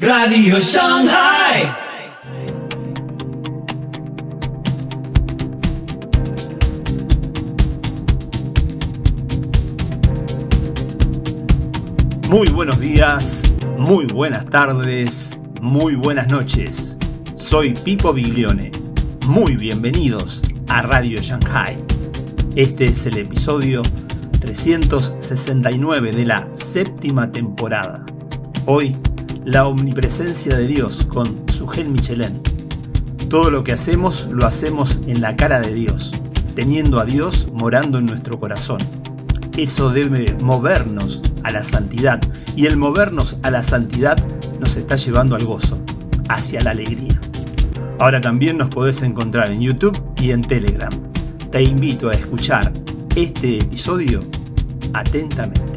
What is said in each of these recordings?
Radio Shanghai. Muy buenos días, muy buenas tardes, muy buenas noches. Soy Pipo Biglione. Muy bienvenidos a Radio Shanghai. Este es el episodio 369 de la séptima temporada. Hoy la omnipresencia de Dios con su gel Michelin. Todo lo que hacemos lo hacemos en la cara de Dios, teniendo a Dios morando en nuestro corazón. Eso debe movernos a la santidad y el movernos a la santidad nos está llevando al gozo, hacia la alegría. Ahora también nos podés encontrar en YouTube y en Telegram. Te invito a escuchar este episodio atentamente.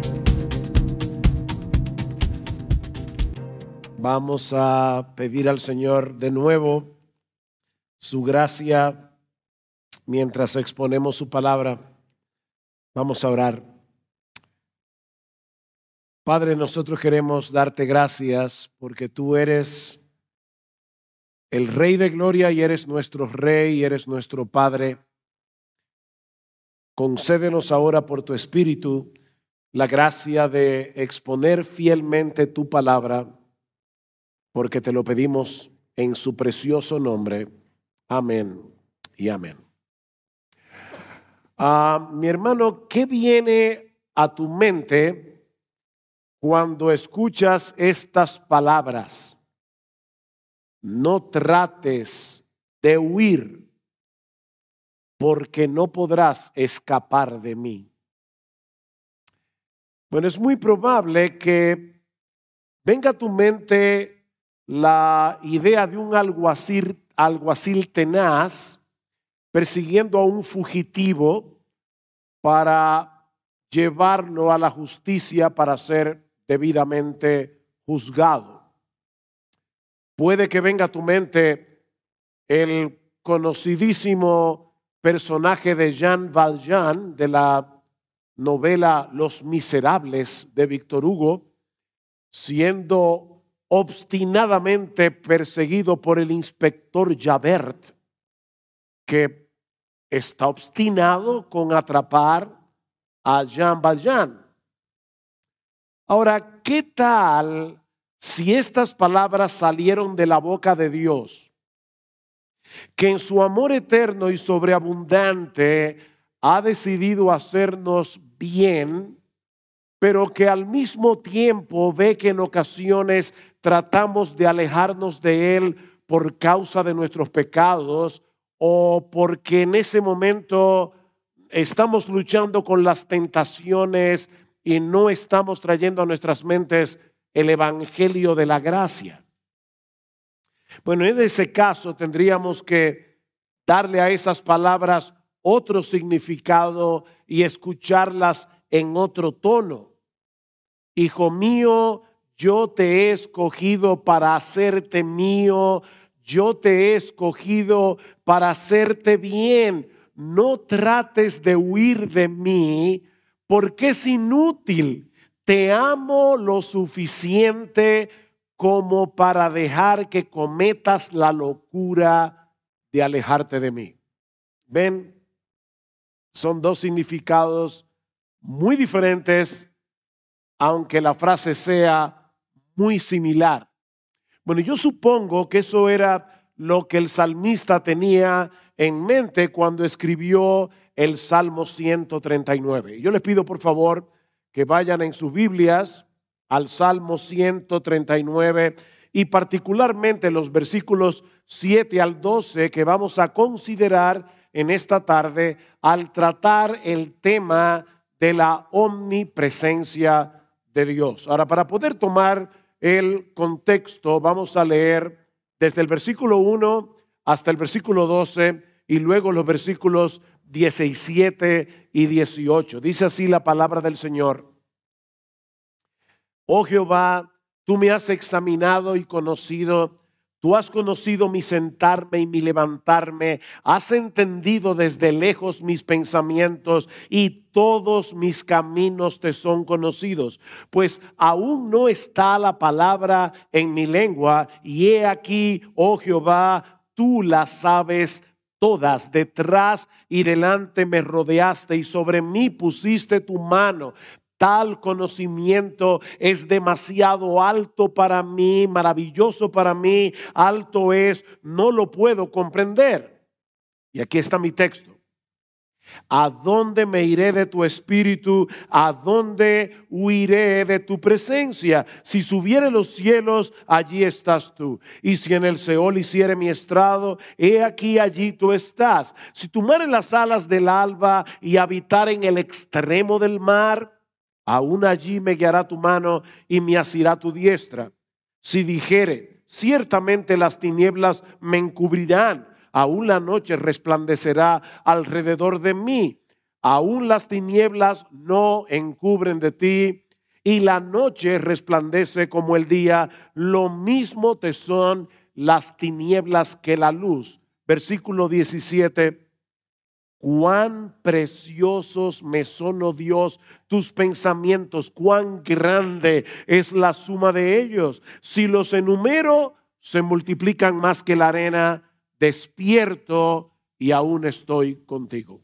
Vamos a pedir al Señor de nuevo su gracia mientras exponemos su palabra. Vamos a orar. Padre, nosotros queremos darte gracias porque tú eres el Rey de Gloria y eres nuestro Rey y eres nuestro Padre. Concédenos ahora por tu Espíritu la gracia de exponer fielmente tu palabra porque te lo pedimos en su precioso nombre. Amén y amén. Ah, mi hermano, ¿qué viene a tu mente cuando escuchas estas palabras? No trates de huir porque no podrás escapar de mí. Bueno, es muy probable que venga a tu mente la idea de un alguacil, tenaz persiguiendo a un fugitivo para llevarlo a la justicia para ser debidamente juzgado. Puede que venga a tu mente el conocidísimo personaje de Jean Valjean de la novela Los Miserables de Víctor Hugo, siendo obstinadamente perseguido por el inspector Javert, que está obstinado con atrapar a Jean Valjean. Ahora, ¿qué tal si estas palabras salieron de la boca de Dios? Que en su amor eterno y sobreabundante ha decidido hacernos bien pero que al mismo tiempo ve que en ocasiones tratamos de alejarnos de Él por causa de nuestros pecados o porque en ese momento estamos luchando con las tentaciones y no estamos trayendo a nuestras mentes el Evangelio de la gracia. Bueno, en ese caso tendríamos que darle a esas palabras otro significado y escucharlas en otro tono. Hijo mío, yo te he escogido para hacerte mío, yo te he escogido para hacerte bien. No trates de huir de mí, porque es inútil. Te amo lo suficiente como para dejar que cometas la locura de alejarte de mí. Ven, son dos significados muy diferentes, aunque la frase sea muy similar. Bueno, yo supongo que eso era lo que el salmista tenía en mente cuando escribió el Salmo 139. Yo les pido por favor que vayan en sus Biblias al Salmo 139 y particularmente los versículos 7 al 12 que vamos a considerar en esta tarde al tratar el tema de la omnipresencia de Dios. Ahora, para poder tomar el contexto, vamos a leer desde el versículo 1 hasta el versículo 12 y luego los versículos 17 y 18. Dice así la palabra del Señor. Oh Jehová, tú me has examinado y conocido Tú has conocido mi sentarme y mi levantarme, has entendido desde lejos mis pensamientos y todos mis caminos te son conocidos, pues aún no está la palabra en mi lengua y he aquí, oh Jehová, tú la sabes todas, detrás y delante me rodeaste y sobre mí pusiste tu mano. Tal conocimiento es demasiado alto para mí, maravilloso para mí, alto es, no lo puedo comprender. Y aquí está mi texto. ¿A dónde me iré de tu espíritu? ¿A dónde huiré de tu presencia? Si subiere los cielos, allí estás tú. Y si en el Seol hiciere mi estrado, he aquí allí tú estás. Si tomare las alas del alba y habitar en el extremo del mar, aún allí me guiará tu mano y me asirá tu diestra. Si dijere, ciertamente las tinieblas me encubrirán, aún la noche resplandecerá alrededor de mí, aún las tinieblas no encubren de ti, y la noche resplandece como el día, lo mismo te son las tinieblas que la luz. Versículo 17 cuán preciosos me son, oh Dios, tus pensamientos, cuán grande es la suma de ellos. Si los enumero, se multiplican más que la arena, despierto y aún estoy contigo.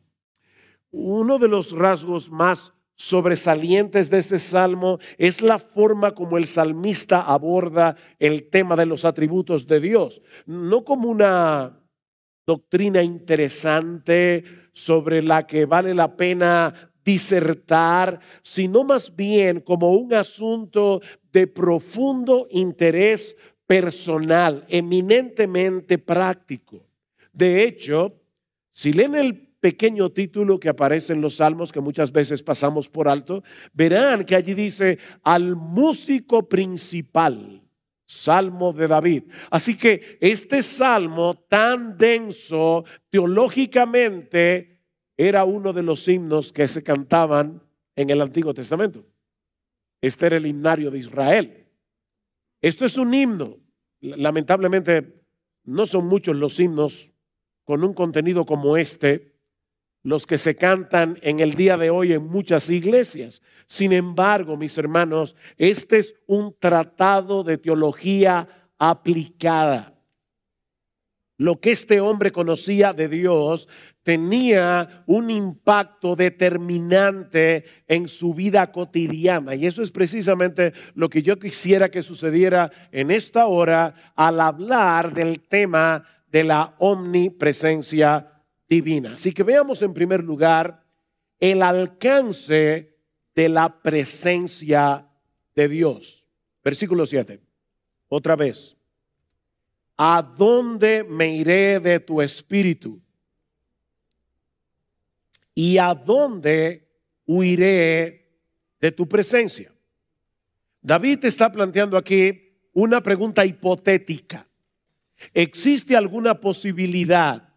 Uno de los rasgos más sobresalientes de este salmo es la forma como el salmista aborda el tema de los atributos de Dios, no como una doctrina interesante sobre la que vale la pena disertar, sino más bien como un asunto de profundo interés personal, eminentemente práctico. De hecho, si leen el pequeño título que aparece en los salmos que muchas veces pasamos por alto, verán que allí dice al músico principal Salmo de David. Así que este salmo tan denso teológicamente era uno de los himnos que se cantaban en el Antiguo Testamento. Este era el himnario de Israel. Esto es un himno. Lamentablemente no son muchos los himnos con un contenido como este los que se cantan en el día de hoy en muchas iglesias. Sin embargo, mis hermanos, este es un tratado de teología aplicada. Lo que este hombre conocía de Dios tenía un impacto determinante en su vida cotidiana. Y eso es precisamente lo que yo quisiera que sucediera en esta hora al hablar del tema de la omnipresencia divina. Así que veamos en primer lugar el alcance de la presencia de Dios. Versículo 7. Otra vez. ¿A dónde me iré de tu espíritu? ¿Y a dónde huiré de tu presencia? David está planteando aquí una pregunta hipotética. ¿Existe alguna posibilidad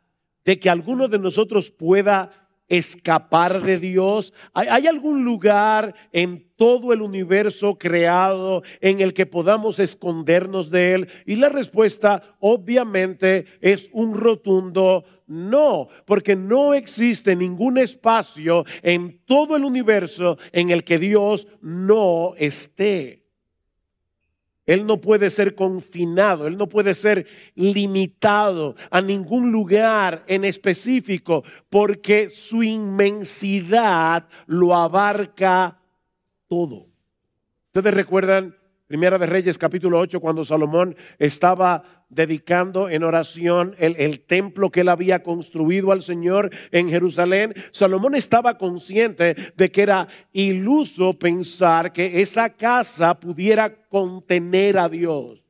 de que alguno de nosotros pueda escapar de Dios? ¿Hay, algún lugar en todo el universo creado en el que podamos escondernos de Él? Y la respuesta obviamente es un rotundo no, porque no existe ningún espacio en todo el universo en el que Dios no esté. Él no puede ser confinado, él no puede ser limitado a ningún lugar en específico, porque su inmensidad lo abarca todo. ¿Ustedes recuerdan Primera de Reyes capítulo 8, cuando Salomón estaba dedicando en oración el, templo que él había construido al Señor en Jerusalén, Salomón estaba consciente de que era iluso pensar que esa casa pudiera contener a Dios.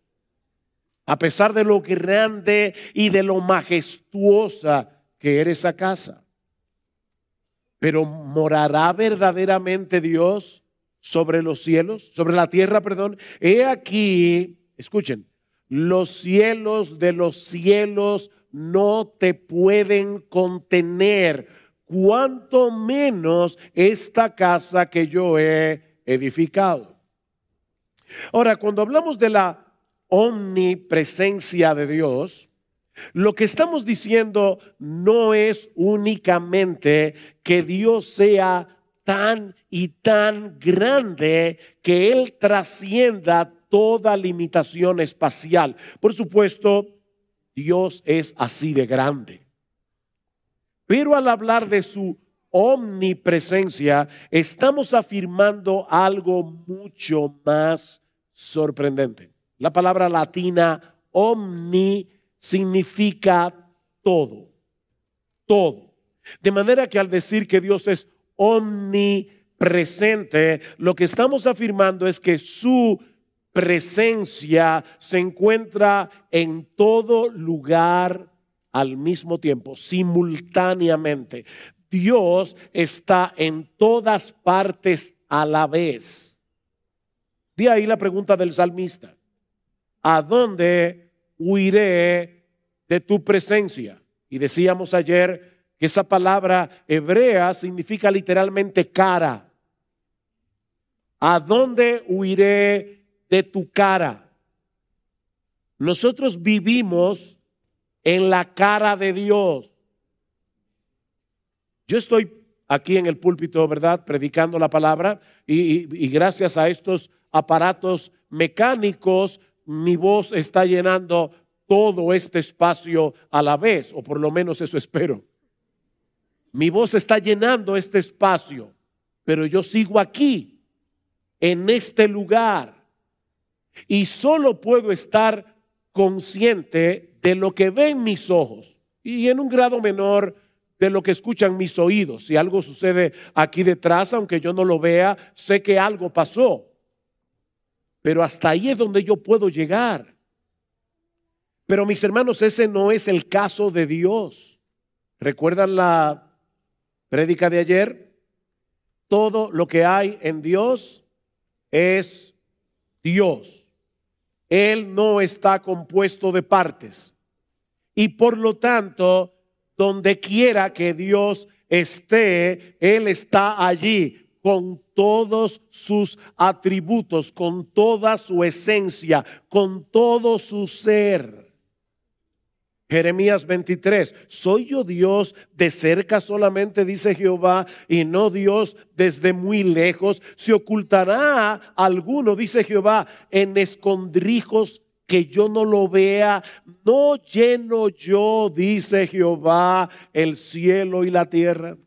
A pesar de lo grande y de lo majestuosa que era esa casa. Pero morará verdaderamente Dios sobre los cielos, sobre la tierra, perdón. He aquí, escuchen, los cielos de los cielos no te pueden contener, cuanto menos esta casa que yo he edificado. Ahora, cuando hablamos de la omnipresencia de Dios, lo que estamos diciendo no es únicamente que Dios sea tan y tan grande que Él trascienda toda limitación espacial. Por supuesto, Dios es así de grande. Pero al hablar de su omnipresencia, estamos afirmando algo mucho más sorprendente. La palabra latina omni significa todo, todo. De manera que al decir que Dios es omni presente, lo que estamos afirmando es que su presencia se encuentra en todo lugar al mismo tiempo, simultáneamente. Dios está en todas partes a la vez. De ahí la pregunta del salmista. ¿A dónde huiré de tu presencia? Y decíamos ayer, que esa palabra hebrea significa literalmente cara. ¿A dónde huiré de tu cara? Nosotros vivimos en la cara de Dios. Yo estoy aquí en el púlpito, ¿verdad? Predicando la palabra y, y, gracias a estos aparatos mecánicos, mi voz está llenando todo este espacio a la vez, o por lo menos eso espero. Mi voz está llenando este espacio, pero yo sigo aquí, en este lugar, y solo puedo estar consciente de lo que ven mis ojos y en un grado menor de lo que escuchan mis oídos. Si algo sucede aquí detrás, aunque yo no lo vea, sé que algo pasó. Pero hasta ahí es donde yo puedo llegar. Pero mis hermanos, ese no es el caso de Dios. ¿Recuerdan la Prédica de ayer, todo lo que hay en Dios es Dios. Él no está compuesto de partes. Y por lo tanto, donde quiera que Dios esté, Él está allí con todos sus atributos, con toda su esencia, con todo su ser. Jeremías 23, ¿soy yo Dios de cerca solamente, dice Jehová, y no Dios desde muy lejos? ¿Se ocultará alguno, dice Jehová, en escondrijos que yo no lo vea? No lleno yo, dice Jehová, el cielo y la tierra.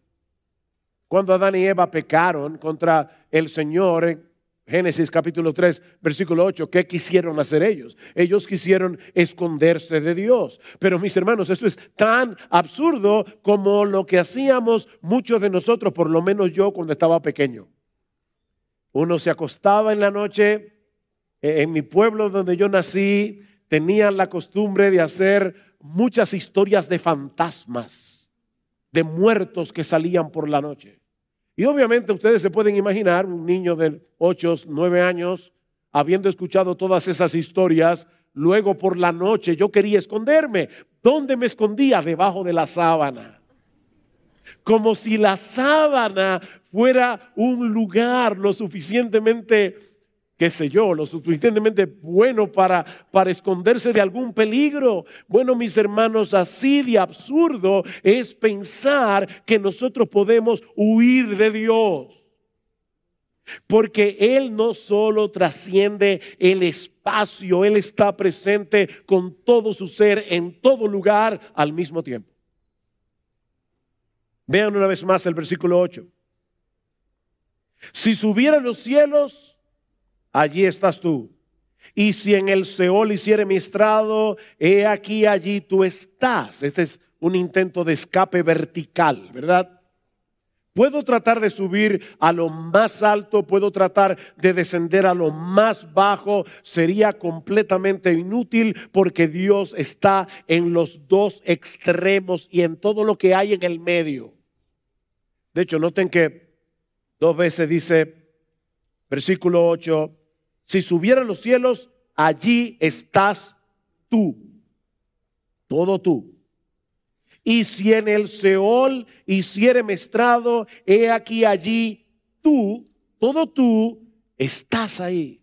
Cuando Adán y Eva pecaron contra el Señor Génesis capítulo 3, versículo 8, ¿qué quisieron hacer ellos? Ellos quisieron esconderse de Dios. Pero mis hermanos, esto es tan absurdo como lo que hacíamos muchos de nosotros, por lo menos yo cuando estaba pequeño. Uno se acostaba en la noche, e-, en mi pueblo donde yo nací, tenían la costumbre de hacer muchas historias de fantasmas, de muertos que salían por la noche. Y obviamente ustedes se pueden imaginar un niño de 8, 9 años, habiendo escuchado todas esas historias, luego por la noche yo quería esconderme. ¿Dónde me escondía? Debajo de la sábana. Como si la sábana fuera un lugar lo suficientemente qué sé yo, lo suficientemente bueno para, para esconderse de algún peligro. Bueno, mis hermanos, así de absurdo es pensar que nosotros podemos huir de Dios. Porque Él no solo trasciende el espacio, Él está presente con todo su ser en todo lugar al mismo tiempo. Vean una vez más el versículo 8. Si subieran los cielos, allí estás tú. Y si en el Seol hiciere mi estrado, he aquí allí tú estás. Este es un intento de escape vertical, ¿verdad? Puedo tratar de subir a lo más alto, puedo tratar de descender a lo más bajo, sería completamente inútil porque Dios está en los dos extremos y en todo lo que hay en el medio. De hecho, noten que dos veces dice, versículo 8, si subiera los cielos, allí estás tú, todo tú. Y si en el Seol hiciere mestrado, he aquí allí tú, todo tú, estás ahí.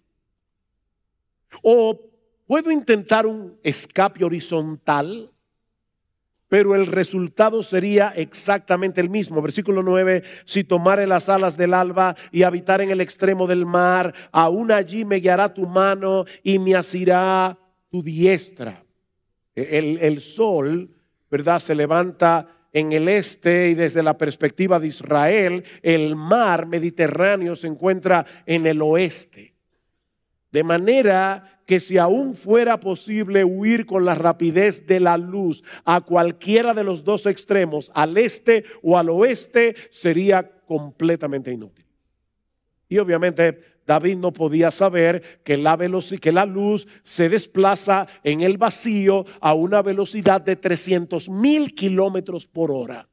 O puedo intentar un escape horizontal pero el resultado sería exactamente el mismo. Versículo 9, si tomare las alas del alba y habitar en el extremo del mar, aún allí me guiará tu mano y me asirá tu diestra. E, el, el sol, ¿verdad? Se levanta en el este y desde la perspectiva de Israel, el mar Mediterráneo se encuentra en el oeste. De manera que si aún fuera posible huir con la rapidez de la luz a cualquiera de los dos extremos, al este o al oeste, sería completamente inútil. Y obviamente David no podía saber que la, luz se desplaza en el vacío a una velocidad de 300 mil kilómetros por hora.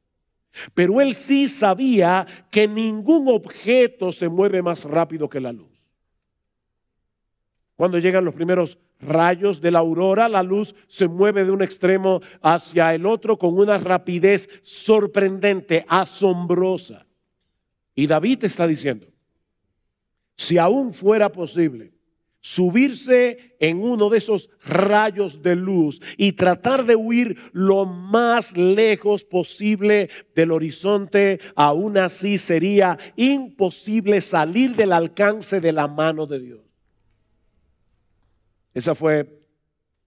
Pero él sí sabía que ningún objeto se mueve más rápido que la luz. Cuando llegan los primeros rayos de la aurora, la luz se mueve de un extremo hacia el otro con una rapidez sorprendente, asombrosa. Y David está diciendo, si aún fuera posible subirse en uno de esos rayos de luz y tratar de huir lo más lejos posible del horizonte, aún así sería imposible salir del alcance de la mano de Dios. Esa fue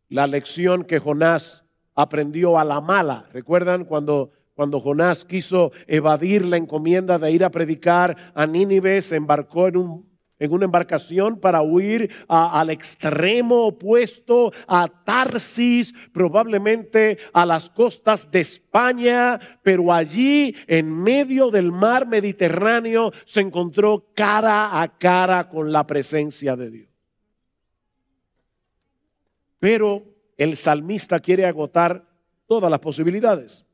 la lección que Jonás aprendió a la mala. ¿Recuerdan cuando, cuando Jonás quiso evadir la encomienda de ir a predicar a Nínive? Se embarcó en, un, en una embarcación para huir al extremo opuesto, a Tarsis, probablemente a las costas de España, pero allí, en medio del mar Mediterráneo, se encontró cara a cara con la presencia de Dios. Pero el salmista quiere agotar todas las posibilidades.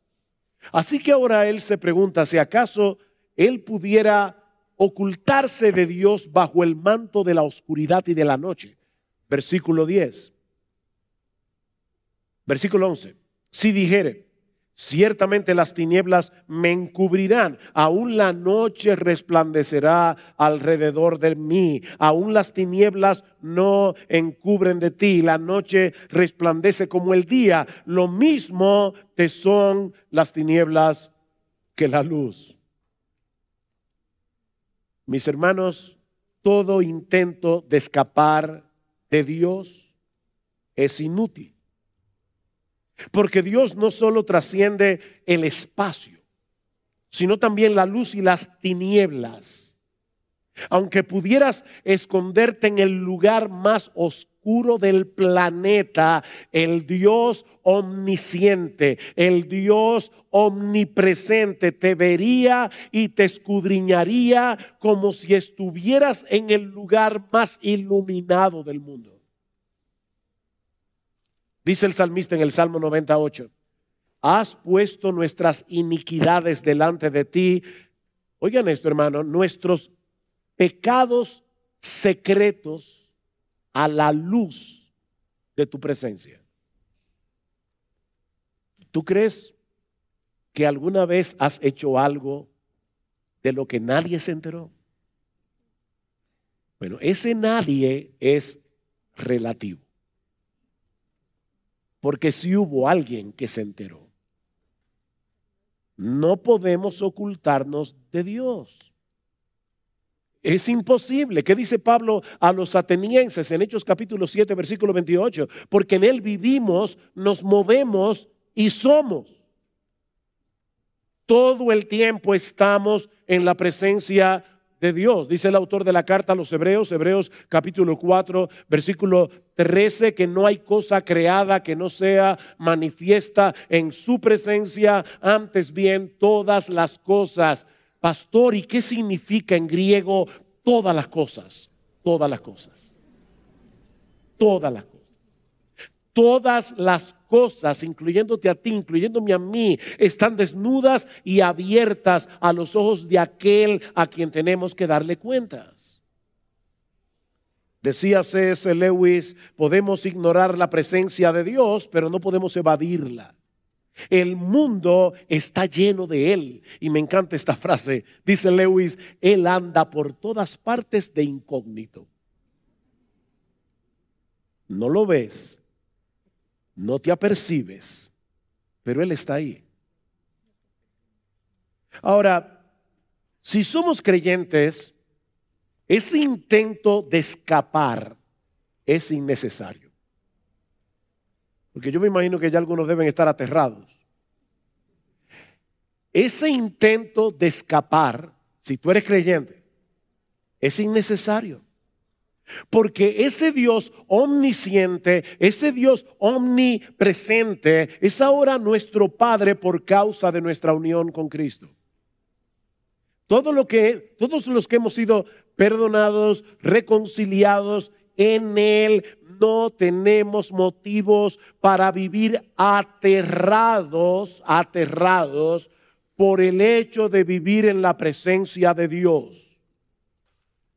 Así que ahora él se pregunta si acaso él pudiera ocultarse de Dios bajo el manto de la oscuridad y de la noche. Versículo 10. Versículo 11. Si dijere, Ciertamente las tinieblas me encubrirán, aún la noche resplandecerá alrededor de mí, aún las tinieblas no encubren de ti, la noche resplandece como el día, lo mismo te son las tinieblas que la luz. Mis hermanos, todo intento de escapar de Dios es inútil. Porque Dios no solo trasciende el espacio, sino también la luz y las tinieblas. Aunque pudieras esconderte en el lugar más oscuro del planeta, el Dios omnisciente, el Dios omnipresente te vería y te escudriñaría como si estuvieras en el lugar más iluminado del mundo. Dice el salmista en el Salmo 98, has puesto nuestras iniquidades delante de ti. Oigan esto, hermano, nuestros pecados secretos a la luz de tu presencia. ¿Tú crees que alguna vez has hecho algo de lo que nadie se enteró? Bueno, ese nadie es relativo porque si hubo alguien que se enteró. No podemos ocultarnos de Dios. Es imposible. ¿Qué dice Pablo a los atenienses en Hechos capítulo 7, versículo 28? Porque en Él vivimos, nos movemos y somos. Todo el tiempo estamos en la presencia de Dios. Dice el autor de la carta a los Hebreos, Hebreos capítulo 4, versículo 13, que no hay cosa creada que no sea manifiesta en su presencia, antes bien todas las cosas. Pastor, ¿y qué significa en griego todas las cosas? Todas las cosas. Todas las cosas todas las cosas, incluyéndote a ti, incluyéndome a mí, están desnudas y abiertas a los ojos de aquel a quien tenemos que darle cuentas. Decía C.S. Lewis, podemos ignorar la presencia de Dios, pero no podemos evadirla. El mundo está lleno de Él. Y me encanta esta frase. Dice Lewis, Él anda por todas partes de incógnito. No lo ves, no te apercibes, pero Él está ahí. Ahora, si somos creyentes, ese intento de escapar es innecesario. Porque yo me imagino que ya algunos deben estar aterrados. Ese intento de escapar, si tú eres creyente, es innecesario. Porque ese Dios omnisciente, ese Dios omnipresente, es ahora nuestro Padre por causa de nuestra unión con Cristo. Todo lo que, todos los que hemos sido perdonados, reconciliados en Él, no tenemos motivos para vivir aterrados, aterrados por el hecho de vivir en la presencia de Dios.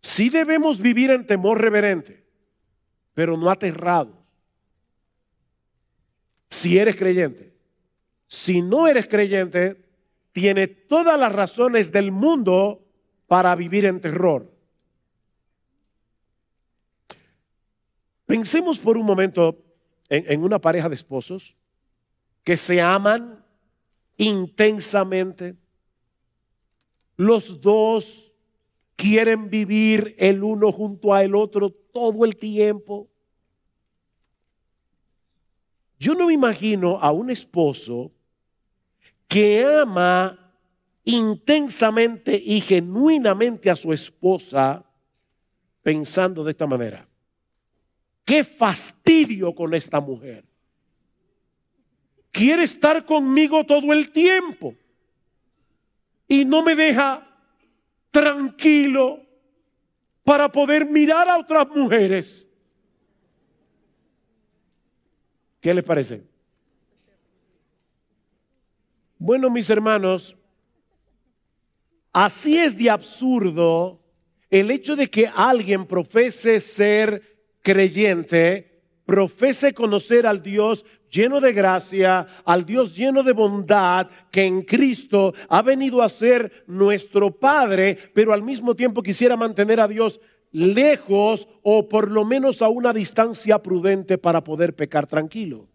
Si debemos vivir en temor reverente, pero no aterrados. Si eres creyente, si no eres creyente, tiene todas las razones del mundo para vivir en terror. Pensemos por un momento en, una pareja de esposos que se aman intensamente. Los dos quieren vivir el uno junto al otro todo el tiempo. Yo no me imagino a un esposo que ama intensamente y genuinamente a su esposa pensando de esta manera. Qué fastidio con esta mujer. Quiere estar conmigo todo el tiempo y no me deja tranquilo para poder mirar a otras mujeres. ¿Qué les parece? Bueno, mis hermanos, así es de absurdo el hecho de que alguien profese ser creyente profese conocer al Dios lleno de gracia, al Dios lleno de bondad, que en Cristo ha venido a ser nuestro Padre, pero al mismo tiempo quisiera mantener a Dios lejos o por lo menos a una distancia prudente para poder pecar tranquilo.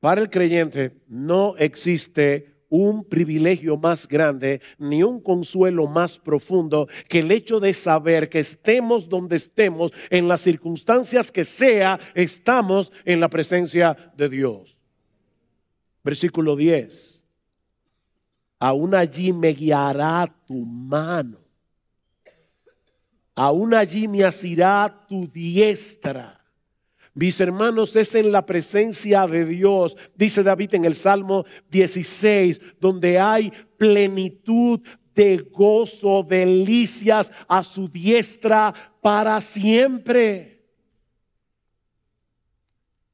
Para el creyente no existe un privilegio más grande, ni un consuelo más profundo que el hecho de saber que estemos donde estemos, en las circunstancias que sea, estamos en la presencia de Dios. Versículo 10. Aún allí me guiará tu mano. Aún allí me asirá tu diestra mis hermanos, es en la presencia de Dios, dice David en el Salmo 16, donde hay plenitud de gozo, delicias a su diestra para siempre.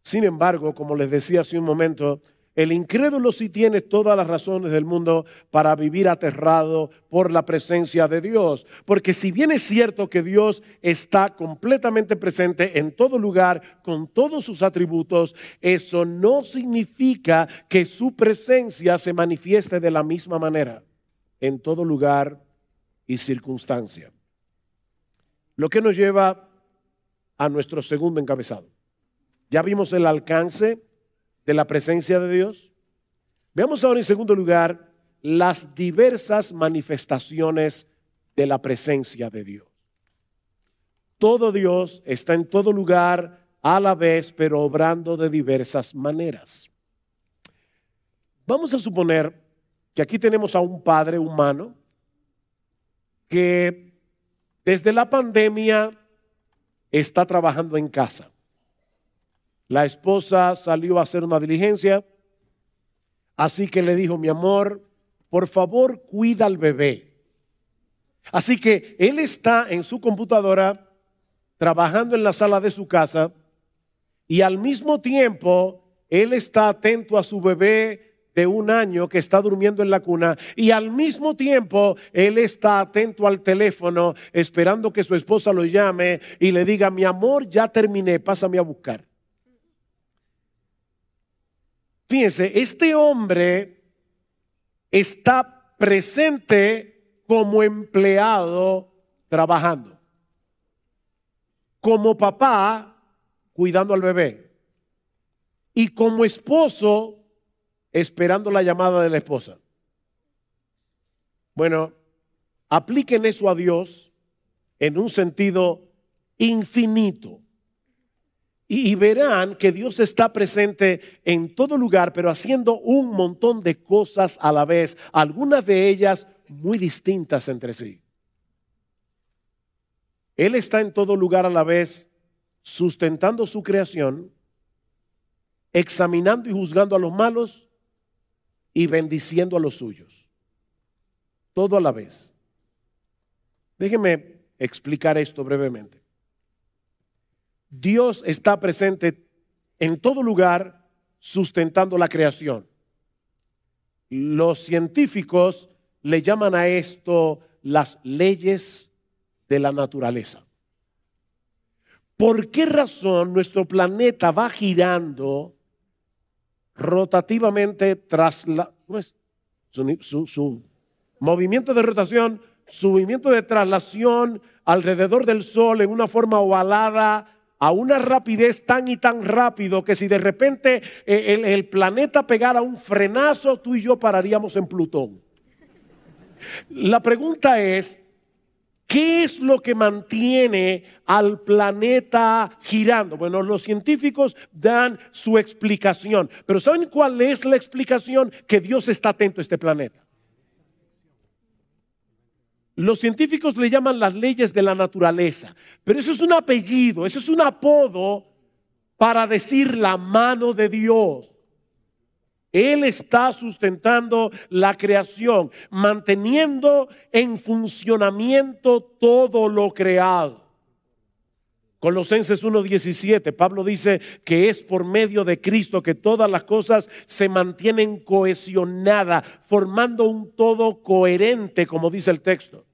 Sin embargo, como les decía hace un momento, el incrédulo sí tiene todas las razones del mundo para vivir aterrado por la presencia de Dios. Porque si bien es cierto que Dios está completamente presente en todo lugar, con todos sus atributos, eso no significa que su presencia se manifieste de la misma manera en todo lugar y circunstancia. Lo que nos lleva a nuestro segundo encabezado. Ya vimos el alcance de la presencia de Dios? Veamos ahora en segundo lugar las diversas manifestaciones de la presencia de Dios. Todo Dios está en todo lugar a la vez, pero obrando de diversas maneras. Vamos a suponer que aquí tenemos a un padre humano que desde la pandemia está trabajando en casa. La esposa salió a hacer una diligencia, así que le dijo, mi amor, por favor cuida al bebé. Así que él está en su computadora, trabajando en la sala de su casa, y al mismo tiempo él está atento a su bebé de un año que está durmiendo en la cuna y al mismo tiempo él está atento al teléfono esperando que su esposa lo llame y le diga, mi amor, ya terminé, pásame a buscar. Fíjense, este hombre está presente como empleado trabajando, como papá cuidando al bebé y como esposo esperando la llamada de la esposa. Bueno, apliquen eso a Dios en un sentido infinito y, verán que Dios está presente en todo lugar, pero haciendo un montón de cosas a la vez, algunas de ellas muy distintas entre sí. Él está en todo lugar a la vez, sustentando su creación, examinando y juzgando a los malos y bendiciendo a los suyos. Todo a la vez. Déjenme explicar esto brevemente. Dios está presente en todo lugar sustentando la creación. Los científicos le llaman a esto las leyes de la naturaleza. ¿Por qué razón nuestro planeta va girando rotativamente tras la... su, su movimiento de rotación, su movimiento de traslación alrededor del Sol en una forma ovalada, a una rapidez tan y tan rápido que si de repente eh, el, planeta pegara un frenazo, tú y yo pararíamos en Plutón. La pregunta es, ¿Qué es lo que mantiene al planeta girando? Bueno, los científicos dan su explicación, pero ¿saben cuál es la explicación? Que Dios está atento a este planeta. Los científicos le llaman las leyes de la naturaleza, pero eso es un apellido, eso es un apodo para decir la mano de Dios. Él está sustentando la creación, manteniendo en funcionamiento todo lo creado. Colosenses 1.17, Pablo dice que es por medio de Cristo que todas las cosas se mantienen cohesionadas, formando un todo coherente, como dice el texto.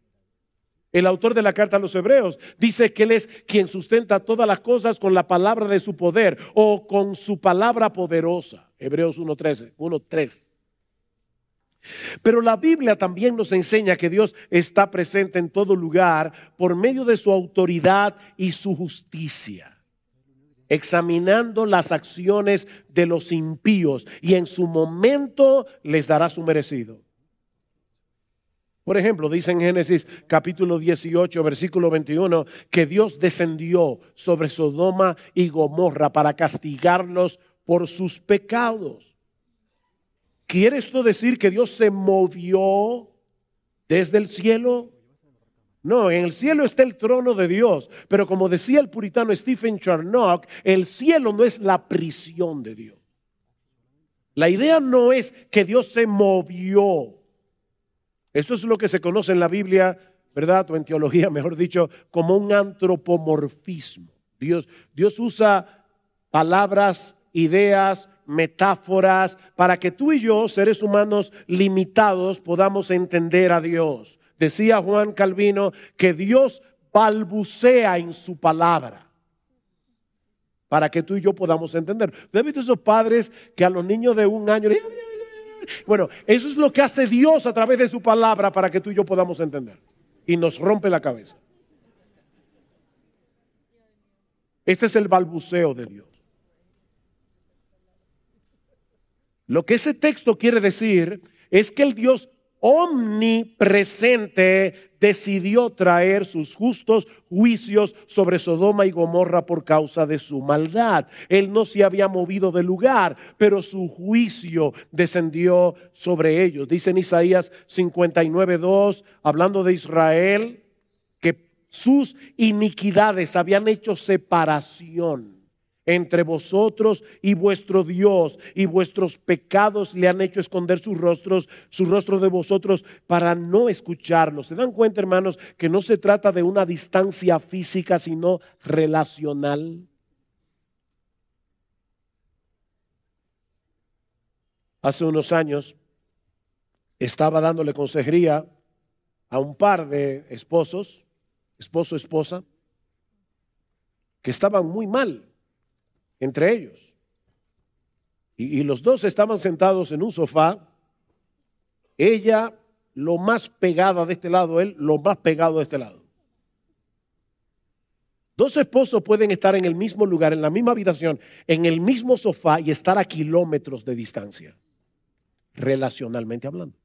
El autor de la carta a los hebreos dice que Él es quien sustenta todas las cosas con la palabra de su poder o con su palabra poderosa. Hebreos 1.13, 1.3. Pero la Biblia también nos enseña que Dios está presente en todo lugar por medio de su autoridad y su justicia, examinando las acciones de los impíos y en su momento les dará su merecido. Por ejemplo, dice en Génesis capítulo 18, versículo 21, que Dios descendió sobre Sodoma y Gomorra para castigarlos por sus pecados. ¿Quiere esto decir que Dios se movió desde el cielo? No, en el cielo está el trono de Dios, pero como decía el puritano Stephen Charnock, el cielo no es la prisión de Dios. La idea no es que Dios se movió esto es lo que se conoce en la Biblia, ¿verdad? O en teología, mejor dicho, como un antropomorfismo. Dios, Dios usa palabras, ideas, metáforas, para que tú y yo, seres humanos limitados, podamos entender a Dios. Decía Juan Calvino que Dios balbucea en su palabra para que tú y yo podamos entender. ¿Tú has visto esos padres que a los niños de un año le bueno, eso es lo que hace Dios a través de su palabra para que tú y yo podamos entender. Y nos rompe la cabeza. Este es el balbuceo de Dios. Lo que ese texto quiere decir es que el Dios omnipresente, decidió traer sus justos juicios sobre Sodoma y Gomorra por causa de su maldad. Él no se había movido de lugar, pero su juicio descendió sobre ellos. Dice en Isaías 59.2, hablando de Israel, que sus iniquidades habían hecho separación entre vosotros y vuestro Dios, y vuestros pecados le han hecho esconder sus rostros, su rostro de vosotros, para no escucharnos ¿Se dan cuenta, hermanos, que no se trata de una distancia física, sino relacional? Hace unos años estaba dándole consejería a un par de esposos, esposo, esposa, que estaban muy mal entre ellos. Y, los dos estaban sentados en un sofá, ella lo más pegada de este lado, él lo más pegado de este lado. Dos esposos pueden estar en el mismo lugar, en la misma habitación, en el mismo sofá y estar a kilómetros de distancia, relacionalmente hablando.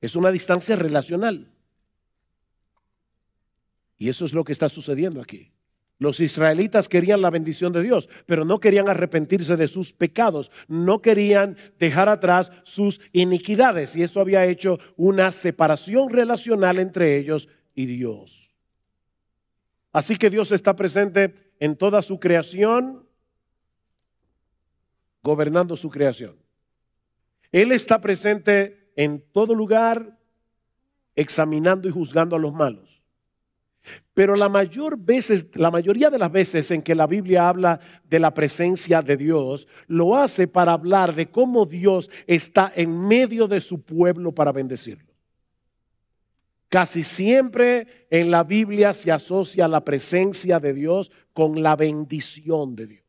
Es una distancia relacional. Y eso es lo que está sucediendo aquí. Los israelitas querían la bendición de Dios, pero no querían arrepentirse de sus pecados, no querían dejar atrás sus iniquidades y eso había hecho una separación relacional entre ellos y Dios. Así que Dios está presente en toda su creación, gobernando su creación. Él está presente en todo lugar, examinando y juzgando a los malos. Pero la mayor veces, la mayoría de las veces en que la Biblia habla de la presencia de Dios, lo hace para hablar de cómo Dios está en medio de su pueblo para bendecirlo. Casi siempre en la Biblia se asocia la presencia de Dios con la bendición de Dios.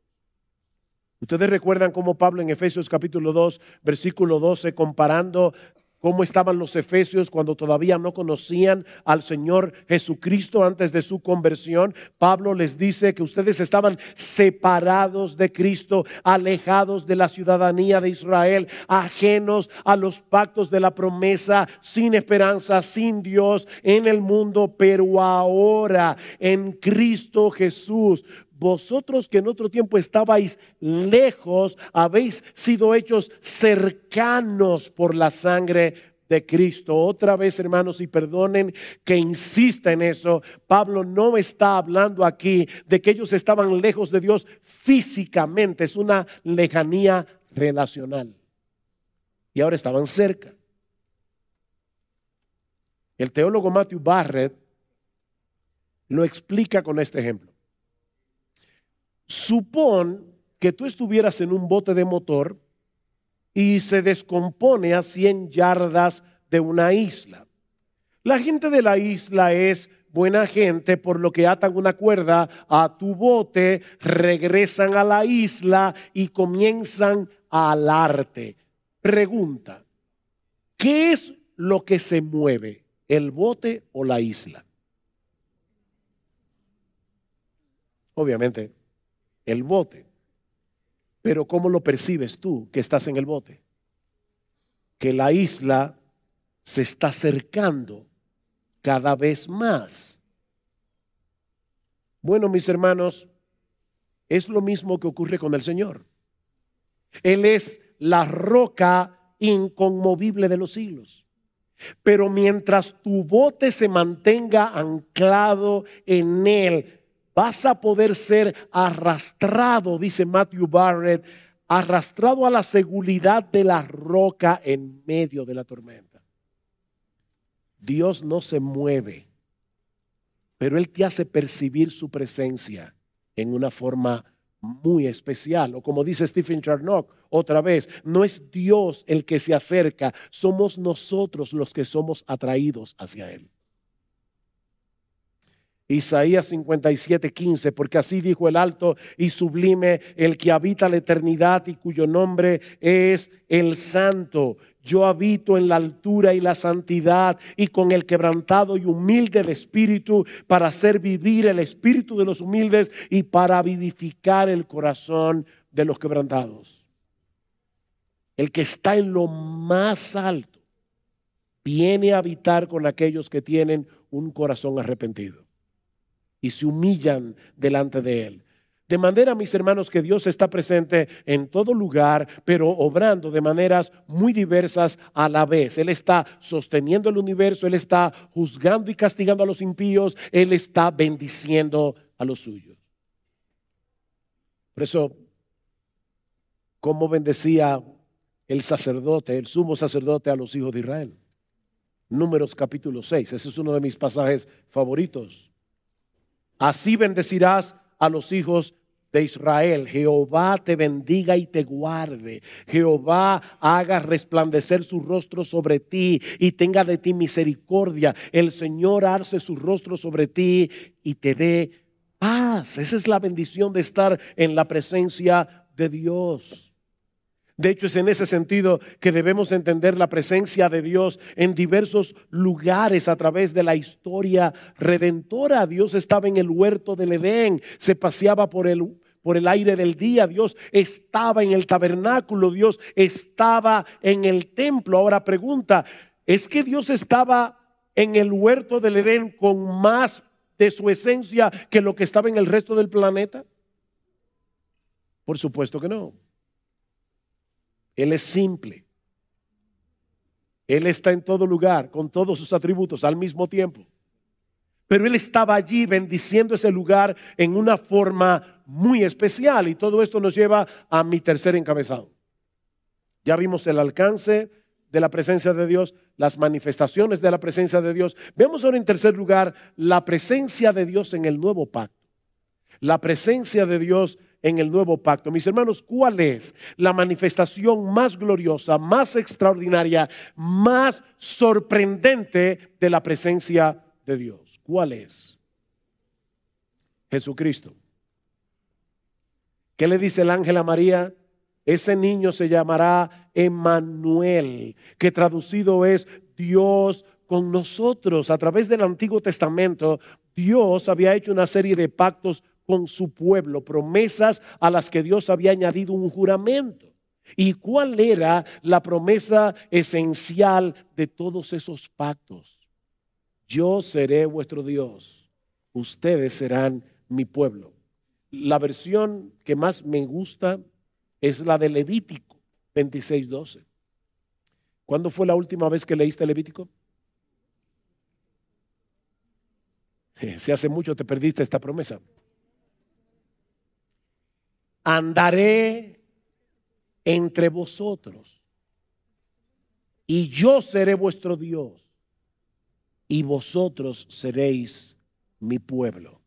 Ustedes recuerdan cómo Pablo en Efesios capítulo 2, versículo 12, comparando cómo estaban los efesios cuando todavía no conocían al Señor Jesucristo antes de su conversión. Pablo les dice que ustedes estaban separados de Cristo, alejados de la ciudadanía de Israel, ajenos a los pactos de la promesa, sin esperanza, sin Dios en el mundo, pero ahora en Cristo Jesús vosotros que en otro tiempo estabais lejos, habéis sido hechos cercanos por la sangre de Cristo. Otra vez, hermanos, y perdonen que insista en eso, Pablo no está hablando aquí de que ellos estaban lejos de Dios físicamente, es una lejanía relacional. Y ahora estaban cerca. El teólogo Matthew Barrett lo explica con este ejemplo. Supón que tú estuvieras en un bote de motor y se descompone a 100 yardas de una isla. La gente de la isla es buena gente, por lo que atan una cuerda a tu bote, regresan a la isla y comienzan a alarte. Pregunta, ¿qué es lo que se mueve, el bote o la isla? Obviamente, el bote. Pero ¿cómo lo percibes tú que estás en el bote? Que la isla se está acercando cada vez más. Bueno, mis hermanos, es lo mismo que ocurre con el Señor. Él es la roca inconmovible de los siglos. Pero mientras tu bote se mantenga anclado en Él, vas a poder ser arrastrado, dice Matthew Barrett, arrastrado a la seguridad de la roca en medio de la tormenta. Dios no se mueve, pero Él te hace percibir su presencia en una forma muy especial. O como dice Stephen Charnock otra vez, no es Dios el que se acerca, somos nosotros los que somos atraídos hacia Él. Isaías 57, 15, porque así dijo el alto y sublime, el que habita la eternidad y cuyo nombre es el santo. Yo habito en la altura y la santidad y con el quebrantado y humilde el espíritu para hacer vivir el espíritu de los humildes y para vivificar el corazón de los quebrantados. El que está en lo más alto viene a habitar con aquellos que tienen un corazón arrepentido y se humillan delante de Él. De manera, mis hermanos, que Dios está presente en todo lugar, pero obrando de maneras muy diversas a la vez. Él está sosteniendo el universo, Él está juzgando y castigando a los impíos, Él está bendiciendo a los suyos. Por eso, ¿cómo bendecía el sacerdote, el sumo sacerdote a los hijos de Israel? Números capítulo 6, ese es uno de mis pasajes favoritos Así bendecirás a los hijos de Israel. Jehová te bendiga y te guarde. Jehová haga resplandecer su rostro sobre ti y tenga de ti misericordia. El Señor arce su rostro sobre ti y te dé paz. Esa es la bendición de estar en la presencia de Dios. De hecho, es en ese sentido que debemos entender la presencia de Dios en diversos lugares a través de la historia redentora. Dios estaba en el huerto del Edén, se paseaba por el, por el aire del día, Dios estaba en el tabernáculo, Dios estaba en el templo. Ahora pregunta, ¿es que Dios estaba en el huerto del Edén con más de su esencia que lo que estaba en el resto del planeta? Por supuesto que no. Él es simple. Él está en todo lugar, con todos sus atributos al mismo tiempo. Pero Él estaba allí bendiciendo ese lugar en una forma muy especial. Y todo esto nos lleva a mi tercer encabezado. Ya vimos el alcance de la presencia de Dios, las manifestaciones de la presencia de Dios. Vemos ahora en tercer lugar la presencia de Dios en el nuevo pacto. La presencia de Dios en el nuevo pacto. Mis hermanos, ¿cuál es la manifestación más gloriosa, más extraordinaria, más sorprendente de la presencia de Dios? ¿Cuál es? Jesucristo. ¿Qué le dice el ángel a María? Ese niño se llamará Emmanuel, que traducido es Dios con nosotros. A través del Antiguo Testamento, Dios había hecho una serie de pactos con su pueblo, promesas a las que Dios había añadido un juramento. ¿Y cuál era la promesa esencial de todos esos pactos? Yo seré vuestro Dios, ustedes serán mi pueblo. La versión que más me gusta es la de Levítico 26:12. ¿Cuándo fue la última vez que leíste Levítico? Si hace mucho te perdiste esta promesa andaré entre vosotros y yo seré vuestro Dios y vosotros seréis mi pueblo.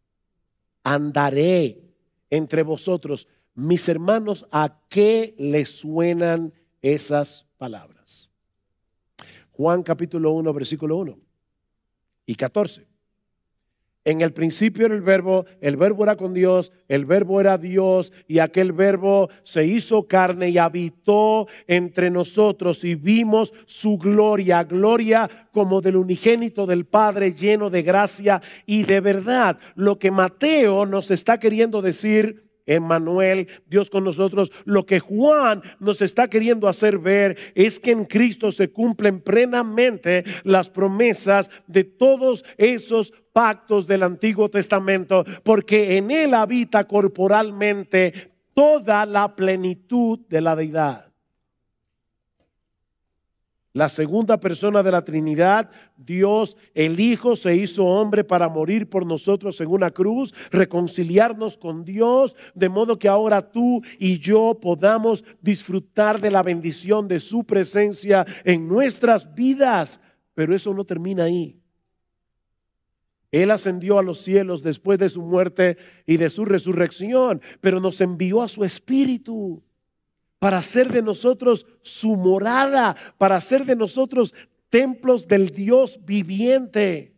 Andaré entre vosotros. Mis hermanos, ¿a qué le suenan esas palabras? Juan capítulo 1, versículo 1 y 14. En el principio era el verbo, el verbo era con Dios, el verbo era Dios y aquel verbo se hizo carne y habitó entre nosotros y vimos su gloria, gloria como del unigénito del Padre lleno de gracia y de verdad. Lo que Mateo nos está queriendo decir Emmanuel, Dios con nosotros. Lo que Juan nos está queriendo hacer ver es que en Cristo se cumplen plenamente las promesas de todos esos pactos del Antiguo Testamento, porque en Él habita corporalmente toda la plenitud de la deidad. La segunda persona de la Trinidad, Dios el Hijo, se hizo hombre para morir por nosotros en una cruz, reconciliarnos con Dios, de modo que ahora tú y yo podamos disfrutar de la bendición de su presencia en nuestras vidas. Pero eso no termina ahí. Él ascendió a los cielos después de su muerte y de su resurrección, pero nos envió a su Espíritu para hacer de nosotros su morada, para hacer de nosotros templos del Dios viviente.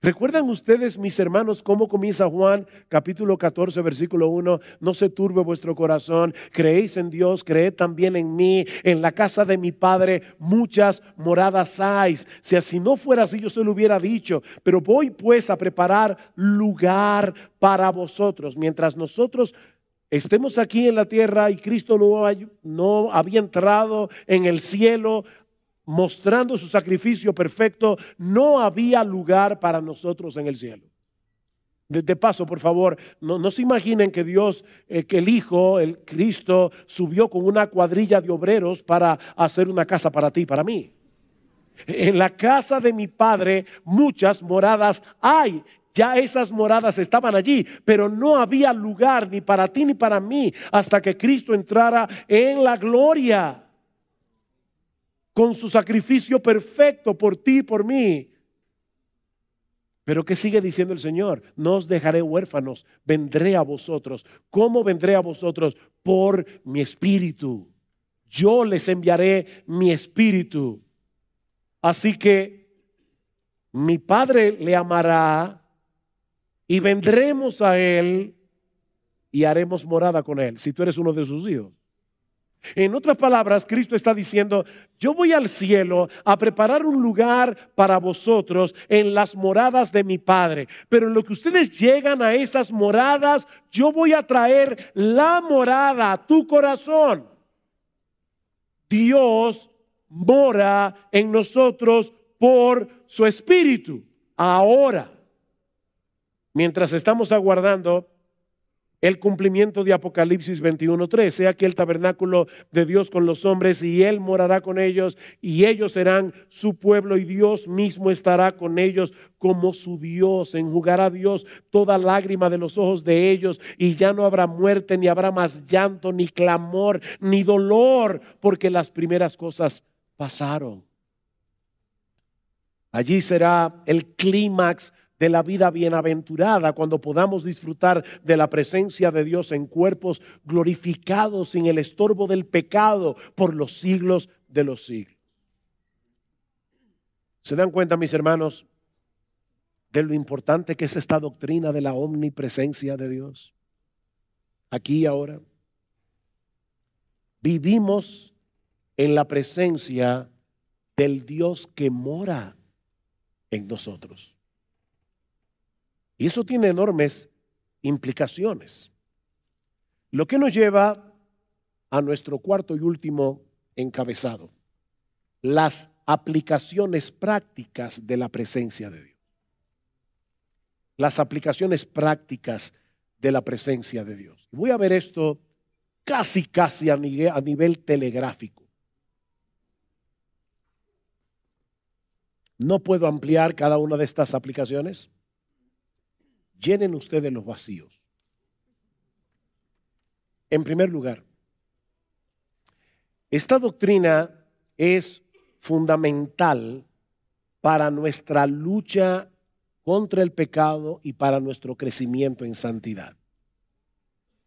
¿Recuerdan ustedes, mis hermanos, cómo comienza Juan capítulo 14, versículo 1? No se turbe vuestro corazón, creéis en Dios, creed también en mí, en la casa de mi Padre muchas moradas hay. Si así no fuera así, yo se lo hubiera dicho, pero voy pues a preparar lugar para vosotros. Mientras nosotros estemos aquí en la tierra y Cristo no, había entrado en el cielo mostrando su sacrificio perfecto, no había lugar para nosotros en el cielo. De, paso, por favor, no, se imaginen que Dios, eh, que el Hijo, el Cristo, subió con una cuadrilla de obreros para hacer una casa para ti, para mí. En la casa de mi padre muchas moradas hay. Ya esas moradas estaban allí, pero no había lugar ni para ti ni para mí hasta que Cristo entrara en la gloria con su sacrificio perfecto por ti y por mí. Pero ¿qué sigue diciendo el Señor? No os dejaré huérfanos, vendré a vosotros. ¿Cómo vendré a vosotros? Por mi espíritu. Yo les enviaré mi espíritu. Así que mi Padre le amará y vendremos a Él y haremos morada con Él, si tú eres uno de sus hijos. En otras palabras, Cristo está diciendo, yo voy al cielo a preparar un lugar para vosotros en las moradas de mi Padre, pero en lo que ustedes llegan a esas moradas, yo voy a traer la morada a tu corazón. Dios mora en nosotros por su Espíritu ahora mientras estamos aguardando el cumplimiento de Apocalipsis 21.3. Sea aquí el tabernáculo de Dios con los hombres y Él morará con ellos y ellos serán su pueblo y Dios mismo estará con ellos como su Dios. Enjugará a Dios toda lágrima de los ojos de ellos y ya no habrá muerte, ni habrá más llanto, ni clamor, ni dolor, porque las primeras cosas pasaron. Allí será el clímax de la vida bienaventurada, cuando podamos disfrutar de la presencia de Dios en cuerpos glorificados sin el estorbo del pecado por los siglos de los siglos. ¿Se dan cuenta, mis hermanos, de lo importante que es esta doctrina de la omnipresencia de Dios? Aquí y ahora. Vivimos en la presencia del Dios que mora en nosotros. Y eso tiene enormes implicaciones. Lo que nos lleva a nuestro cuarto y último encabezado, las aplicaciones prácticas de la presencia de Dios. Las aplicaciones prácticas de la presencia de Dios. Voy a ver esto casi, casi a nivel, a nivel telegráfico. No puedo ampliar cada una de estas aplicaciones llenen ustedes los vacíos. En primer lugar, esta doctrina es fundamental para nuestra lucha contra el pecado y para nuestro crecimiento en santidad.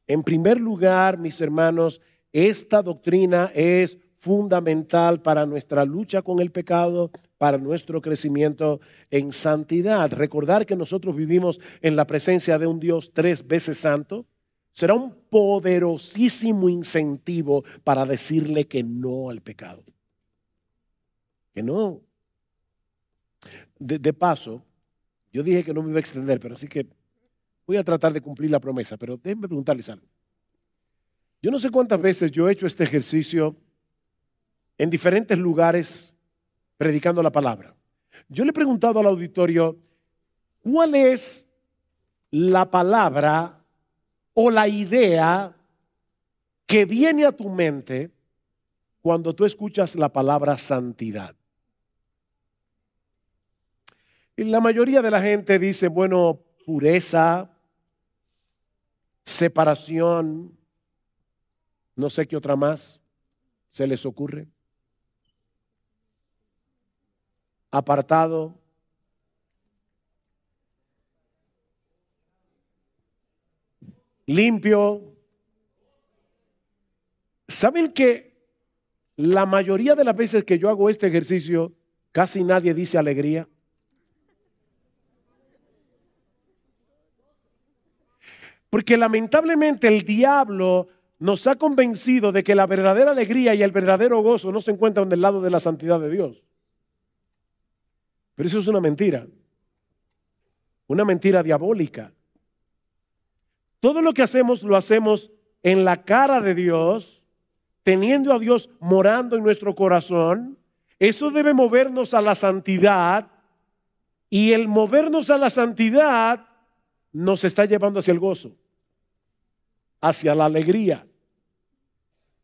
En primer lugar, mis hermanos, esta doctrina es fundamental para nuestra lucha con el pecado, para nuestro crecimiento en santidad. Recordar que nosotros vivimos en la presencia de un Dios tres veces santo será un poderosísimo incentivo para decirle que no al pecado. Que no. De, paso, yo dije que no me iba a extender, pero así que voy a tratar de cumplir la promesa, pero déjenme preguntarles algo. Yo no sé cuántas veces yo he hecho este ejercicio en diferentes lugares predicando la palabra. Yo le he preguntado al auditorio, ¿cuál es la palabra o la idea que viene a tu mente cuando tú escuchas la palabra santidad? Y la mayoría de la gente dice, bueno, pureza, separación, no sé qué otra más se les ocurre. apartado. Limpio. ¿Saben que la mayoría de las veces que yo hago este ejercicio, casi nadie dice alegría? Porque lamentablemente el diablo nos ha convencido de que la verdadera alegría y el verdadero gozo no se encuentran del lado de la santidad de Dios. Pero eso es una mentira, una mentira diabólica. Todo lo que hacemos lo hacemos en la cara de Dios, teniendo a Dios morando en nuestro corazón. Eso debe movernos a la santidad y el movernos a la santidad nos está llevando hacia el gozo, hacia la alegría.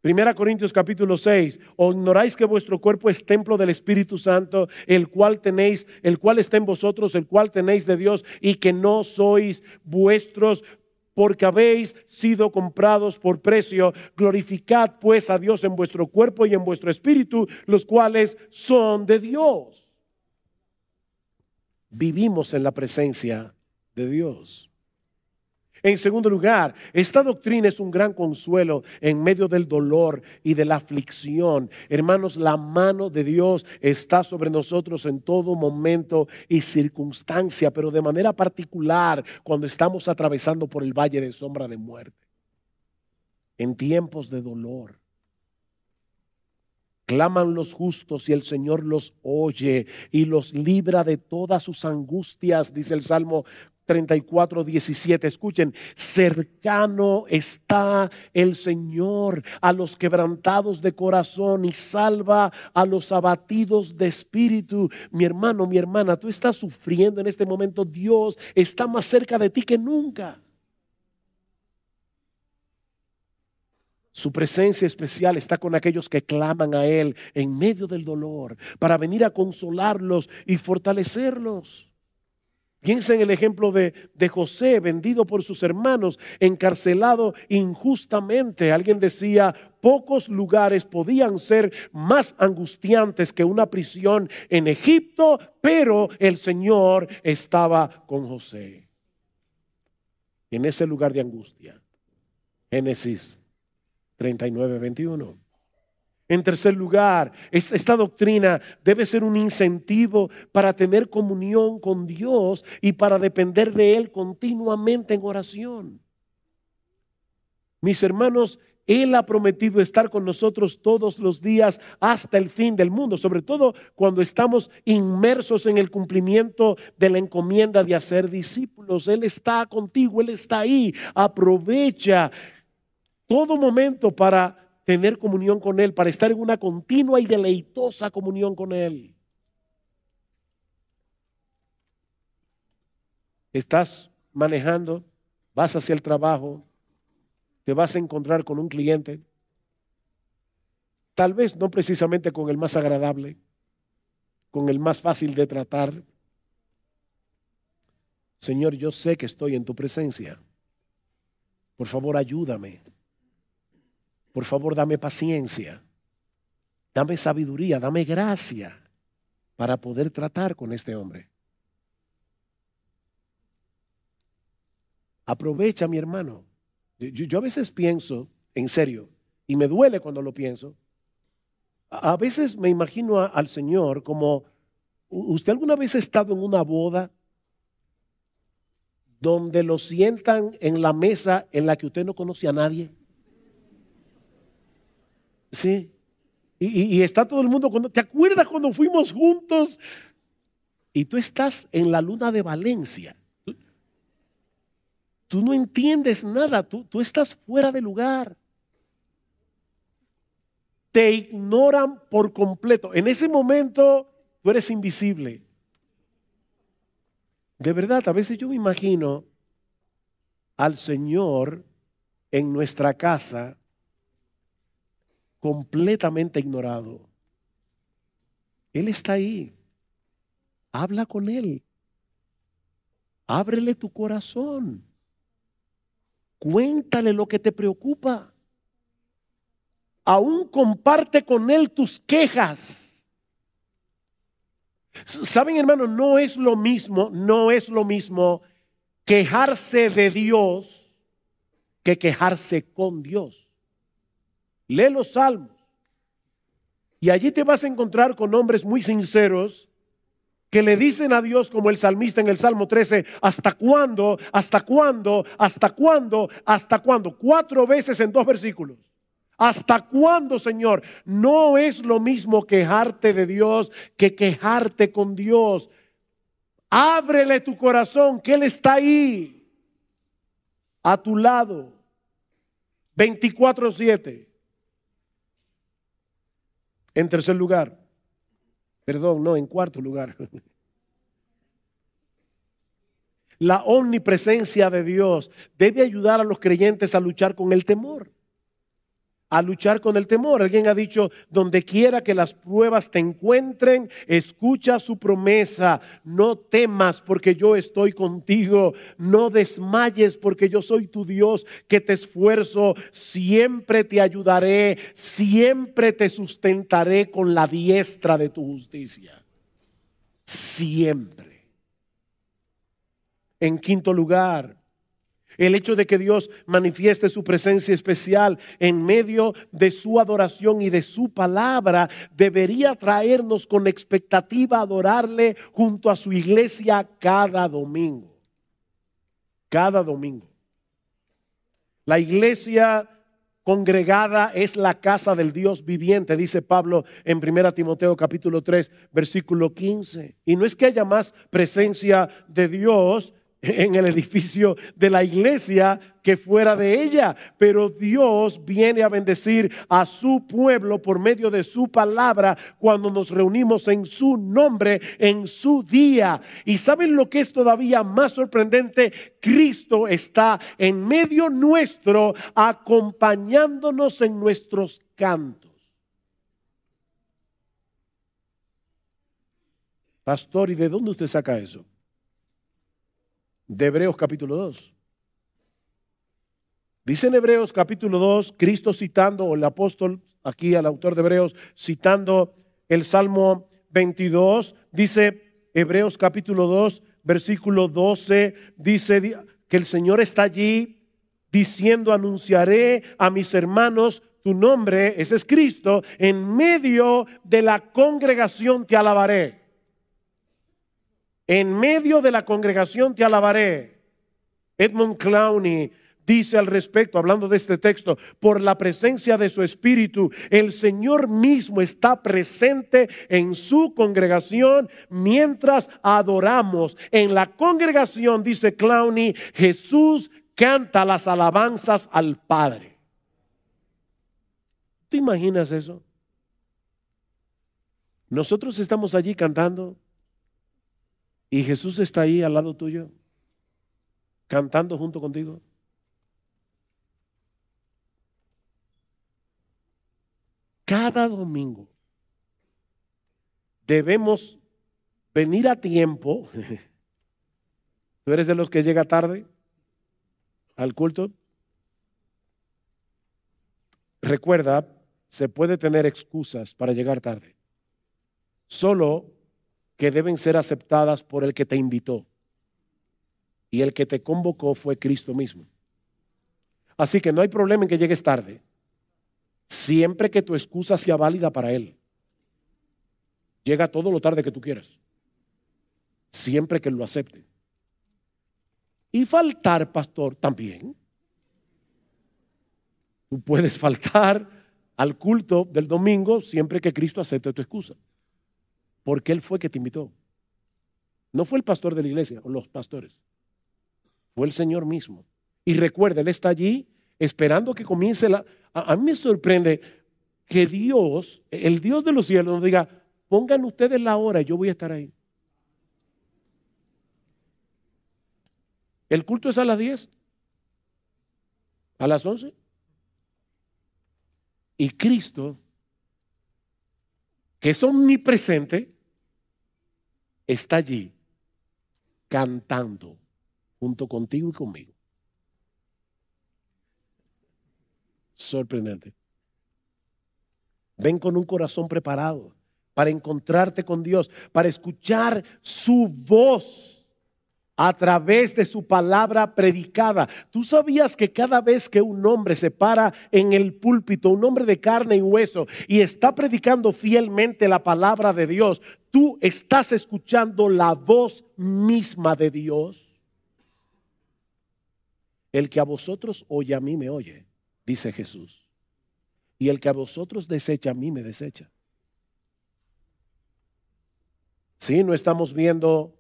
Primera Corintios capítulo 6, Honoráis que vuestro cuerpo es templo del Espíritu Santo, el cual tenéis, el cual está en vosotros, el cual tenéis de Dios y que no sois vuestros porque habéis sido comprados por precio. Glorificad pues a Dios en vuestro cuerpo y en vuestro espíritu, los cuales son de Dios. Vivimos en la presencia de Dios. En segundo lugar, esta doctrina es un gran consuelo en medio del dolor y de la aflicción. Hermanos, la mano de Dios está sobre nosotros en todo momento y circunstancia, pero de manera particular cuando estamos atravesando por el valle de sombra de muerte. En tiempos de dolor. Claman los justos y el Señor los oye y los libra de todas sus angustias, dice el Salmo 34, 17. Escuchen, cercano está el Señor a los quebrantados de corazón y salva a los abatidos de espíritu. Mi hermano, mi hermana, tú estás sufriendo en este momento. Dios está más cerca de ti que nunca. Su presencia especial está con aquellos que claman a Él en medio del dolor para venir a consolarlos y fortalecerlos. Piensa en el ejemplo de, de, José, vendido por sus hermanos, encarcelado injustamente. Alguien decía, pocos lugares podían ser más angustiantes que una prisión en Egipto, pero el Señor estaba con José. En ese lugar de angustia. Génesis 39, 21. En tercer lugar, esta doctrina debe ser un incentivo para tener comunión con Dios y para depender de Él continuamente en oración. Mis hermanos, Él ha prometido estar con nosotros todos los días hasta el fin del mundo, sobre todo cuando estamos inmersos en el cumplimiento de la encomienda de hacer discípulos. Él está contigo, Él está ahí. Aprovecha todo momento para tener comunión con Él, para estar en una continua y deleitosa comunión con Él. Estás manejando, vas hacia el trabajo, te vas a encontrar con un cliente, tal vez no precisamente con el más agradable, con el más fácil de tratar. Señor, yo sé que estoy en tu presencia. Por favor, ayúdame. Por favor, dame paciencia, dame sabiduría, dame gracia para poder tratar con este hombre. Aprovecha, mi hermano. Yo, a veces pienso, en serio, y me duele cuando lo pienso, a, veces me imagino al Señor como, ¿usted alguna vez ha estado en una boda donde lo sientan en la mesa en la que usted no conoce a nadie? Sí. Y, está todo el mundo. Cuando, ¿Te acuerdas cuando fuimos juntos? Y tú estás en la luna de Valencia. Tú, no entiendes nada. Tú, tú estás fuera de lugar. Te ignoran por completo. En ese momento tú eres invisible. De verdad, a veces yo me imagino al Señor en nuestra casa completamente ignorado. Él está ahí. Habla con Él. Ábrele tu corazón. Cuéntale lo que te preocupa. Aún comparte con Él tus quejas. Saben, hermano, no es lo mismo, no es lo mismo quejarse de Dios que quejarse con Dios lee los salmos. Y allí te vas a encontrar con hombres muy sinceros que le dicen a Dios como el salmista en el Salmo 13, ¿hasta cuándo? ¿Hasta cuándo? ¿Hasta cuándo? ¿Hasta cuándo? Cuatro veces en dos versículos. ¿Hasta cuándo, Señor? No es lo mismo quejarte de Dios que quejarte con Dios. Ábrele tu corazón, que Él está ahí, a tu lado, 24-7. En tercer lugar, perdón, no, en cuarto lugar, la omnipresencia de Dios debe ayudar a los creyentes a luchar con el temor a luchar con el temor. Alguien ha dicho, donde quiera que las pruebas te encuentren, escucha su promesa, no temas porque yo estoy contigo, no desmayes porque yo soy tu Dios que te esfuerzo, siempre te ayudaré, siempre te sustentaré con la diestra de tu justicia, siempre. En quinto lugar, el hecho de que Dios manifieste su presencia especial en medio de su adoración y de su palabra debería traernos con expectativa a adorarle junto a su iglesia cada domingo. Cada domingo. La iglesia congregada es la casa del Dios viviente, dice Pablo en 1 Timoteo capítulo 3, versículo 15. Y no es que haya más presencia de Dios, en el edificio de la iglesia que fuera de ella. Pero Dios viene a bendecir a su pueblo por medio de su palabra cuando nos reunimos en su nombre, en su día. Y saben lo que es todavía más sorprendente, Cristo está en medio nuestro acompañándonos en nuestros cantos. Pastor, ¿y de dónde usted saca eso? de Hebreos capítulo 2. Dice en Hebreos capítulo 2, Cristo citando, o el apóstol aquí al autor de Hebreos, citando el Salmo 22, dice Hebreos capítulo 2, versículo 12, dice que el Señor está allí diciendo, anunciaré a mis hermanos tu nombre, ese es Cristo, en medio de la congregación te alabaré. En medio de la congregación te alabaré. Edmund Clowney dice al respecto, hablando de este texto, por la presencia de su Espíritu, el Señor mismo está presente en su congregación mientras adoramos. En la congregación, dice Clowney, Jesús canta las alabanzas al Padre. ¿Te imaginas eso? Nosotros estamos allí cantando y Jesús está ahí al lado tuyo, cantando junto contigo. Cada domingo debemos venir a tiempo. ¿Tú eres de los que llega tarde al culto? Recuerda, se puede tener excusas para llegar tarde. Solo que deben ser aceptadas por el que te invitó. Y el que te convocó fue Cristo mismo. Así que no hay problema en que llegues tarde, siempre que tu excusa sea válida para Él. Llega todo lo tarde que tú quieras, siempre que lo acepte. Y faltar, pastor, también. Tú puedes faltar al culto del domingo siempre que Cristo acepte tu excusa. Porque Él fue que te invitó. No fue el pastor de la iglesia o los pastores. Fue el Señor mismo. Y recuerda, Él está allí esperando que comience la... A, mí me sorprende que Dios, el Dios de los cielos, nos diga, pongan ustedes la hora, yo voy a estar ahí. ¿El culto es a las 10? ¿A las 11? Y Cristo, que es omnipresente, está allí cantando junto contigo y conmigo. Sorprendente. Ven con un corazón preparado para encontrarte con Dios, para escuchar su voz a través de su palabra predicada. Tú sabías que cada vez que un hombre se para en el púlpito, un hombre de carne y hueso, y está predicando fielmente la palabra de Dios, tú estás escuchando la voz misma de Dios. El que a vosotros oye, a mí me oye, dice Jesús. Y el que a vosotros desecha, a mí me desecha. Si no estamos viendo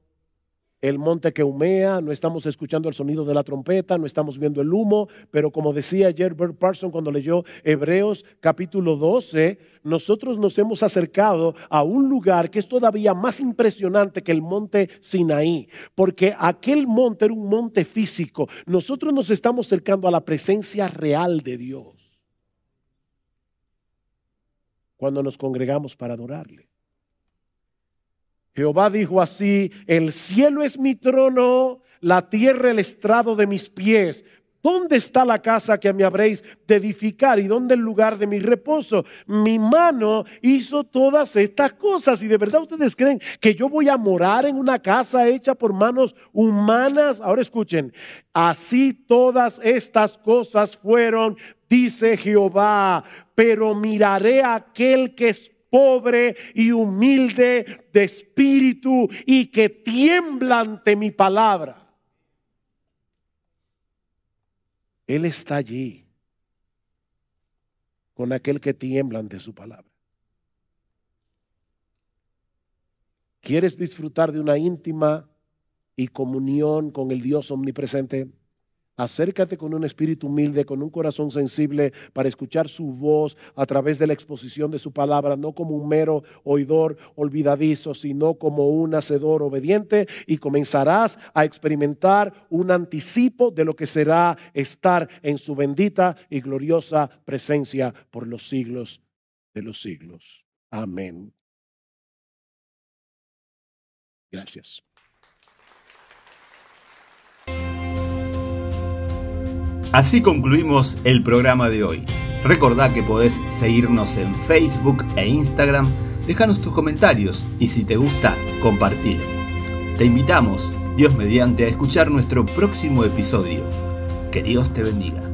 el monte que humea, no estamos escuchando el sonido de la trompeta, no estamos viendo el humo, pero como decía ayer Bert Parson cuando leyó Hebreos capítulo 12, nosotros nos hemos acercado a un lugar que es todavía más impresionante que el monte Sinaí, porque aquel monte era un monte físico, nosotros nos estamos acercando a la presencia real de Dios cuando nos congregamos para adorarle. Jehová dijo así, el cielo es mi trono, la tierra el estrado de mis pies. ¿Dónde está la casa que me habréis de edificar y dónde el lugar de mi reposo? Mi mano hizo todas estas cosas y de verdad ustedes creen que yo voy a morar en una casa hecha por manos humanas. Ahora escuchen, así todas estas cosas fueron, dice Jehová, pero miraré aquel que es pobre y humilde de espíritu y que tiembla ante mi palabra. Él está allí con aquel que tiembla ante su palabra. ¿Quieres disfrutar de una íntima y comunión con el Dios omnipresente? Acércate con un espíritu humilde, con un corazón sensible para escuchar su voz a través de la exposición de su palabra, no como un mero oidor olvidadizo, sino como un hacedor obediente y comenzarás a experimentar un anticipo de lo que será estar en su bendita y gloriosa presencia por los siglos de los siglos. Amén. Gracias. Así concluimos el programa de hoy. Recordá que podés seguirnos en Facebook e Instagram, dejanos tus comentarios y si te gusta, compartilo. Te invitamos, Dios mediante, a escuchar nuestro próximo episodio. Que Dios te bendiga.